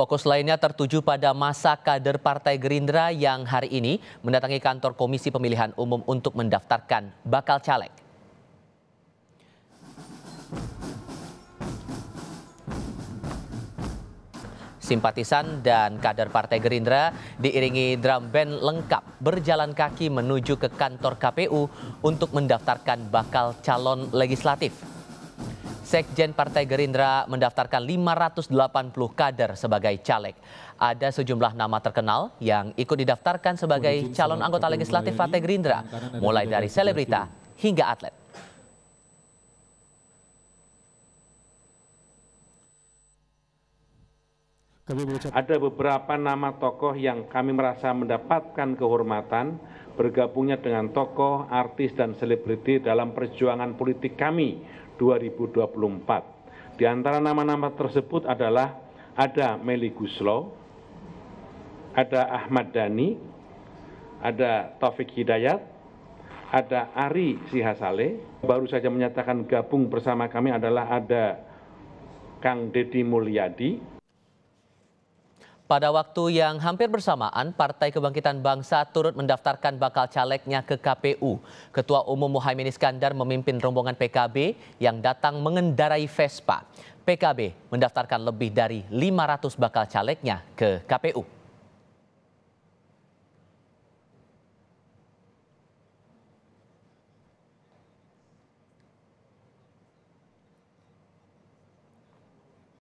Fokus lainnya tertuju pada masa kader Partai Gerindra yang hari ini mendatangi kantor Komisi Pemilihan Umum untuk mendaftarkan bakal caleg. Simpatisan dan kader Partai Gerindra diiringi drum band lengkap berjalan kaki menuju ke kantor KPU untuk mendaftarkan bakal calon legislatif. Sekjen Partai Gerindra mendaftarkan 580 kader sebagai caleg. Ada sejumlah nama terkenal yang ikut didaftarkan sebagai calon anggota legislatif Partai Gerindra, mulai dari selebrita hingga atlet. Ada beberapa nama tokoh yang kami merasa mendapatkan kehormatan bergabungnya dengan tokoh, artis, dan selebriti dalam perjuangan politik kami 2024. Di antara nama-nama tersebut adalah ada Meli Guslo, ada Ahmad Dhani, ada Taufik Hidayat, ada Ari Sihasale. Baru saja menyatakan gabung bersama kami adalah ada Kang Deddy Mulyadi, pada waktu yang hampir bersamaan, Partai Kebangkitan Bangsa turut mendaftarkan bakal calegnya ke KPU. Ketua Umum Muhaimin Iskandar memimpin rombongan PKB yang datang mengendarai Vespa. PKB mendaftarkan lebih dari 500 bakal calegnya ke KPU.